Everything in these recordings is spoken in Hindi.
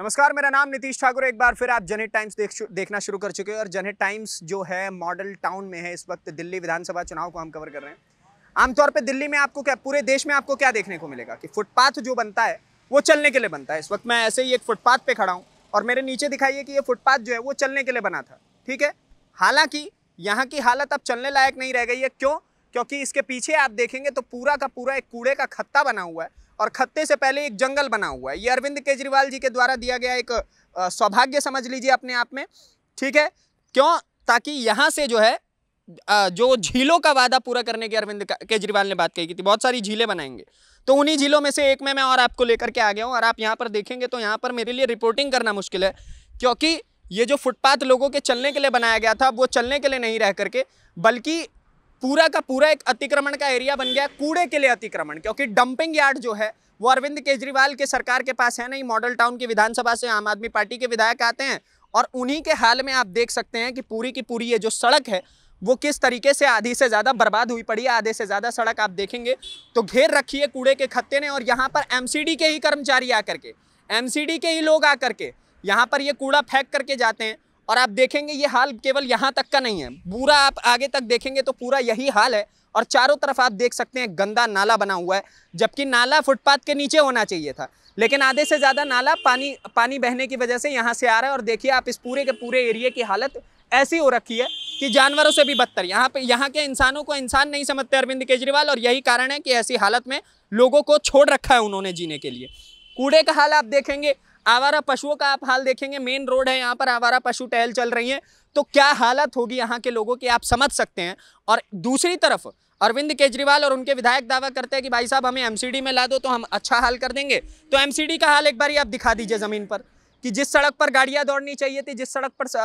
नमस्कार मेरा नाम नीतीश ठाकुर एक बार फिर आप जनहित टाइम्स देख देखना शुरू कर चुके हैं और जनहित टाइम्स जो है मॉडल टाउन में है इस वक्त दिल्ली विधानसभा चुनाव को हम कवर कर रहे हैं आमतौर पर दिल्ली में आपको क्या पूरे देश में आपको क्या देखने को मिलेगा कि फुटपाथ जो बनता है वो चलने के लिए बनता है इस वक्त मैं ऐसे ही एक फुटपाथ पे खड़ा हूँ और मेरे नीचे दिखाइए कि ये फुटपाथ जो है वो चलने के लिए बना था ठीक है हालांकि यहाँ की हालत अब चलने लायक नहीं रह गई है क्यों क्योंकि इसके पीछे आप देखेंगे तो पूरा का पूरा एक कूड़े का खत्ता बना हुआ है और खत्ते से पहले एक जंगल बना हुआ है ये अरविंद केजरीवाल जी के द्वारा दिया गया एक सौभाग्य समझ लीजिए अपने आप में ठीक है क्यों ताकि यहाँ से जो है जो झीलों का वादा पूरा करने की अरविंद केजरीवाल ने बात कही थी बहुत सारी झीलें बनाएंगे तो उन्हीं झीलों में से एक में मैं और आपको लेकर के आ गया हूँ और आप यहाँ पर देखेंगे तो यहाँ पर मेरे लिए रिपोर्टिंग करना मुश्किल है क्योंकि ये जो फुटपाथ लोगों के चलने के लिए बनाया गया था वो चलने के लिए नहीं रह करके बल्कि पूरा का पूरा एक अतिक्रमण का एरिया बन गया कूड़े के लिए अतिक्रमण क्योंकि डंपिंग यार्ड जो है वो अरविंद केजरीवाल के सरकार के पास है नहीं मॉडल टाउन की विधानसभा से आम आदमी पार्टी के विधायक आते हैं और उन्हीं के हाल में आप देख सकते हैं कि पूरी की पूरी ये जो सड़क है वो किस तरीके से आधी से ज़्यादा बर्बाद हुई पड़ी है आधे से ज़्यादा सड़क आप देखेंगे तो घेर रखी है कूड़े के खत्ते ने और यहाँ पर एम के ही कर्मचारी आकर के एम के ही लोग आकर के यहाँ पर ये कूड़ा फेंक करके जाते हैं और आप देखेंगे ये हाल केवल यहाँ तक का नहीं है पूरा आप आगे तक देखेंगे तो पूरा यही हाल है और चारों तरफ आप देख सकते हैं गंदा नाला बना हुआ है जबकि नाला फुटपाथ के नीचे होना चाहिए था लेकिन आधे से ज़्यादा नाला पानी पानी बहने की वजह से यहाँ से आ रहा है और देखिए आप इस पूरे के पूरे एरिए की हालत ऐसी हो रखी है कि जानवरों से भी बदतर यहाँ पे यहाँ के इंसानों को इंसान नहीं समझते अरविंद केजरीवाल और यही कारण है कि ऐसी हालत में लोगों को छोड़ रखा है उन्होंने जीने के लिए कूड़े का हाल आप देखेंगे आवारा पशुओं का आप हाल देखेंगे मेन रोड है यहाँ पर आवारा पशु टहल चल रही है तो क्या हालत होगी यहाँ के लोगों की आप समझ सकते हैं और दूसरी तरफ अरविंद केजरीवाल और उनके विधायक दावा करते हैं कि भाई साहब हमें एमसीडी में ला दो तो हम अच्छा हाल कर देंगे तो एमसीडी का हाल एक बार आप दिखा दीजिए ज़मीन पर कि जिस सड़क पर गाड़ियां दौड़नी चाहिए थी जिस सड़क पर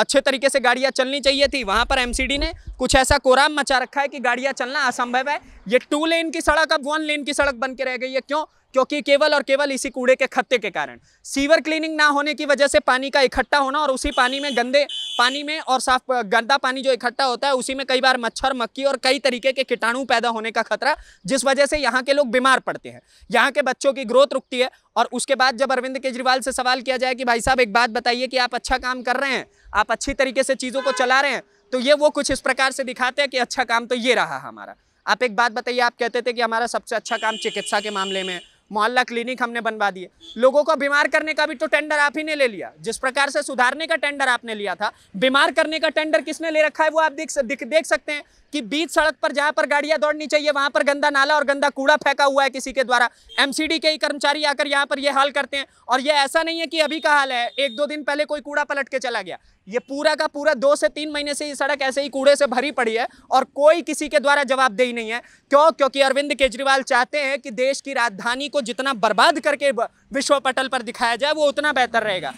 अच्छे तरीके से गाड़ियां चलनी चाहिए थी वहां पर एमसीडी ने कुछ ऐसा कोराम मचा रखा है कि गाड़ियां चलना असंभव है ये टू लेन की सड़क अब वन लेन की सड़क बन के रह गई है क्यों क्योंकि केवल और केवल इसी कूड़े के खत्ते के कारण सीवर क्लीनिंग ना होने की वजह से पानी का इकट्ठा होना और उसी पानी में गंदे पानी में और साफ गंदा पानी जो इकट्ठा होता है उसी में कई बार मच्छर मक्खी और कई तरीके के कीटाणु पैदा होने का खतरा जिस वजह से यहाँ के लोग बीमार पड़ते हैं यहाँ के बच्चों की ग्रोथ रुकती है और उसके बाद जब अरविंद केजरीवाल से सवाल किया जाए कि भाई साहब एक बात बताइए कि आप अच्छा काम कर रहे हैं आप अच्छी तरीके से चीज़ों को चला रहे हैं तो ये वो कुछ इस प्रकार से दिखाते हैं कि अच्छा काम तो ये रहा हमारा आप एक बात बताइए आप कहते थे कि हमारा सबसे अच्छा काम चिकित्सा के मामले में मोहल्ला क्लिनिक हमने बनवा दिए लोगों को बीमार करने का भी तो टेंडर आप ही ने ले लिया जिस प्रकार से सुधारने का टेंडर आपने लिया था बीमार करने का टेंडर किसने ले रखा है वो आप देख देख, देख सकते हैं कि बीच सड़क पर जहाँ पर गाड़ियाँ दौड़नी चाहिए वहाँ पर गंदा नाला और गंदा कूड़ा फेंका हुआ है किसी के द्वारा एमसीडी के ही कर्मचारी आकर यहाँ पर यह हाल करते हैं और यह ऐसा नहीं है कि अभी का हाल है एक दो दिन पहले कोई कूड़ा पलट के चला गया ये पूरा का पूरा दो से तीन महीने से ये सड़क ऐसे ही कूड़े से भरी पड़ी है और कोई किसी के द्वारा जवाबदेही नहीं है क्यों क्योंकि अरविंद केजरीवाल चाहते हैं कि देश की राजधानी को जितना बर्बाद करके विश्व पटल पर दिखाया जाए वो उतना बेहतर रहेगा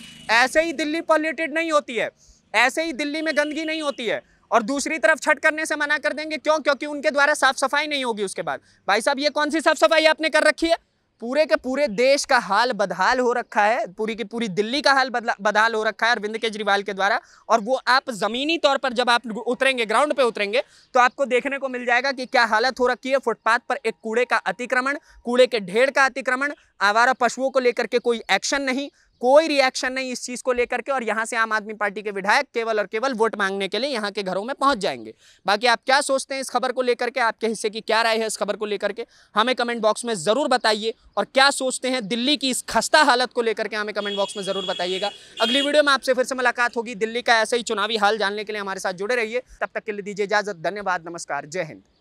ऐसे ही दिल्ली पॉल्यूटेड नहीं होती है ऐसे ही दिल्ली में गंदगी नहीं होती है और दूसरी तरफ छठ करने से मना कर देंगे क्यों क्योंकि उनके द्वारा साफ सफाई नहीं होगी उसके बाद भाई साहब ये कौन सी साफ सफाई आपने कर रखी है पूरे के पूरे देश का हाल बदहाल हो रखा है पूरी की पूरी दिल्ली का हाल बदहाल हो रखा है अरविंद केजरीवाल के द्वारा और वो आप ज़मीनी तौर पर जब आप उतरेंगे ग्राउंड पे उतरेंगे तो आपको देखने को मिल जाएगा कि क्या हालत हो रखी है फुटपाथ पर एक कूड़े का अतिक्रमण कूड़े के ढेर का अतिक्रमण आवारा पशुओं को लेकर के कोई एक्शन नहीं कोई रिएक्शन नहीं इस चीज़ को लेकर के और यहाँ से आम आदमी पार्टी के विधायक केवल और केवल वोट मांगने के लिए यहाँ के घरों में पहुँच जाएंगे बाकी आप क्या सोचते हैं इस खबर को लेकर के आपके हिस्से की क्या राय है इस खबर को लेकर के हमें कमेंट बॉक्स में ज़रूर बताइए और क्या सोचते हैं दिल्ली की इस खस्ता हालत को लेकर के हमें कमेंट बॉक्स में ज़रूर बताइएगा अगली वीडियो में आपसे फिर से मुलाकात होगी दिल्ली का ऐसा ही चुनावी हाल जानने के लिए हमारे साथ जुड़े रहिए तब तक के लिए दीजिए इजाज़त धन्यवाद नमस्कार जय हिंद